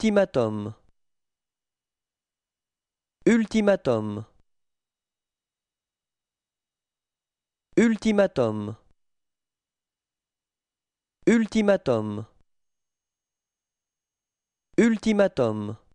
Ultimatum Ultimatum Ultimatum Ultimatum Ultimatum